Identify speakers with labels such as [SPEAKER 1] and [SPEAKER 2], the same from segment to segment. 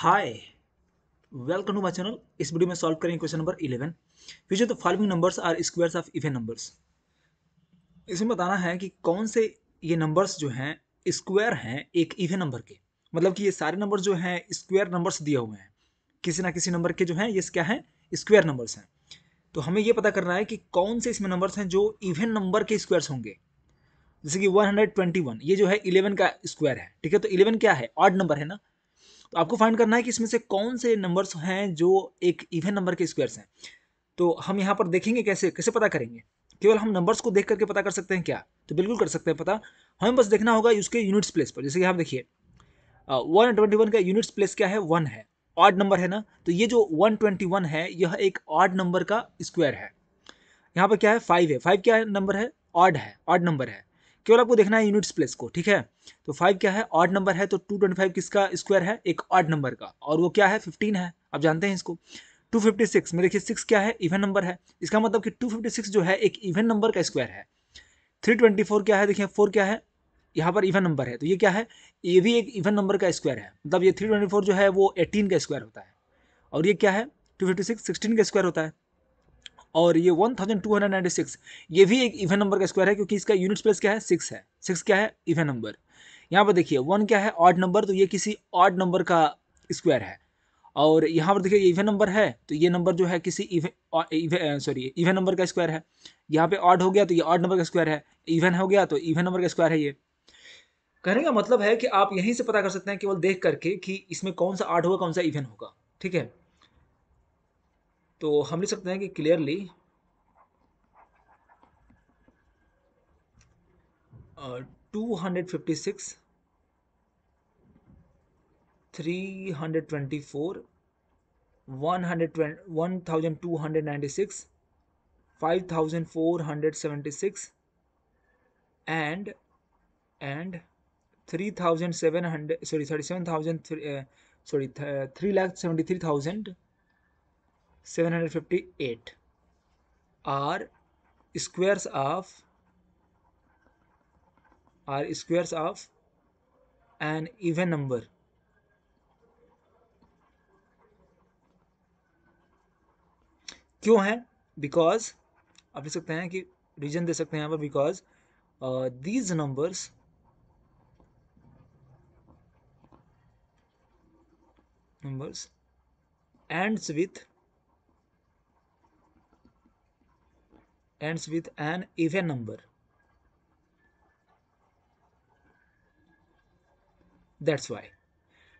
[SPEAKER 1] Hi welcome to my channel इस video में solve करेंगे question number 11 which of the following numbers are squares of even numbers इसमें बताना है कि कौन से ये नंबर्स जो हैं स्क्वायर हैं एक इवन नंबर के मतलब कि ये सारे नंबर जो हैं स्क्वायर नंबर्स दिए हुए हैं किसी ना किसी नंबर के जो हैं ये क्या हैं स्क्वायर नंबर्स हैं तो हमें ये पता करना है कि कौन से इसमें नंबर्स हैं जो इवन नंबर के स्क्वायर्स होंगे जैसे कि 121 ये जो है 11 का स्क्वायर है ठीक है तो 11 क्या है ऑड नंबर है ना तो आपको फाइंड करना है कि इसमें से कौन से नंबर्स हैं जो एक इवन नंबर के स्क्वायर्स हैं तो हम यहाँ पर देखेंगे कैसे कैसे पता करेंगे केवल हम नंबर्स को देख करके पता कर सकते हैं क्या तो बिल्कुल कर सकते हैं पता हमें बस देखना होगा उसके यूनिट्स प्लेस पर जैसे कि आप देखिए वन ट्वेंटी वन का यूनिट्स प्लेस क्या है वन है ऑड नंबर है ना तो ये जो वन ट्वेंटी वन है यह एक ऑड नंबर का स्क्वायर है यहाँ पर क्या है फाइव है फाइव क्या नंबर है ऑड है ऑड नंबर है केवल आपको देखना है यूनिट्स प्लेस को ठीक है तो फाइव क्या है ऑड नंबर है तो टू ट्वेंटी फाइव किसका स्क्वायर है एक ऑड नंबर का और वो क्या है फिफ्टीन है आप जानते हैं इसको टू फिफ्टी सिक्स में देखिए सिक्स क्या है इवन नंबर है इसका मतलब कि सिक्स जो है एक इवन नंबर का स्क्वायर है थ्री ट्वेंटी फोर क्या है देखिए फोर क्या है यहाँ पर इवन नंबर है तो ये क्या है ये भी एक इवन नंबर का स्क्वायर है मतलब ये थ्री ट्वेंटी फोर जो है वो एटीन का स्क्वायर होता है और ये क्या है टू फिफ्टी सिक्स सिक्सटीन का स्क्वायर होता है और ये 1296 ये भी एक इवन नंबर का स्क्वायर है क्योंकि इसका यूनिट प्लेस क्या है सिक्स है सिक्स क्या है इवन नंबर यहाँ पर देखिए वन क्या है ऑड नंबर तो ये किसी ऑड नंबर का स्क्वायर है और यहाँ पर देखिए इवन नंबर है तो ये नंबर जो है किसी इवन सॉरी इवन नंबर का स्क्वायर है यहाँ पे ऑड हो गया तो ये ऑड नंबर का स्क्वायर है इवन हो गया तो इवन नंबर का स्क्वायर है ये कहने का मतलब है कि आप यहीं से पता कर सकते हैं केवल देख करके कि इसमें कौन सा ऑड होगा कौन सा इवन होगा ठीक है तो हम लिख सकते हैं कि clearly two hundred fifty six three hundred twenty four one hundred twenty one thousand two hundred ninety six five thousand four hundred seventy six and and three thousand seven hundred sorry thirty seven thousand sorry three lakh seventy three thousand are squares of are squares of an even number क्यों है because आप देख सकते हैं कि reason दे सकते हैं यहां पर because these numbers numbers ends with ends with an even number. That's why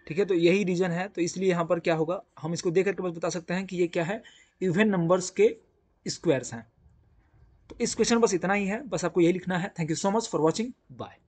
[SPEAKER 1] ठीक है तो यही रीजन है तो इसलिए यहां पर क्या होगा हम इसको देख करके बस बता सकते हैं कि ये क्या है इवेन नंबर्स के स्क्वायर्स हैं तो इस क्वेश्चन बस इतना ही है बस आपको यही लिखना है thank you so much for watching bye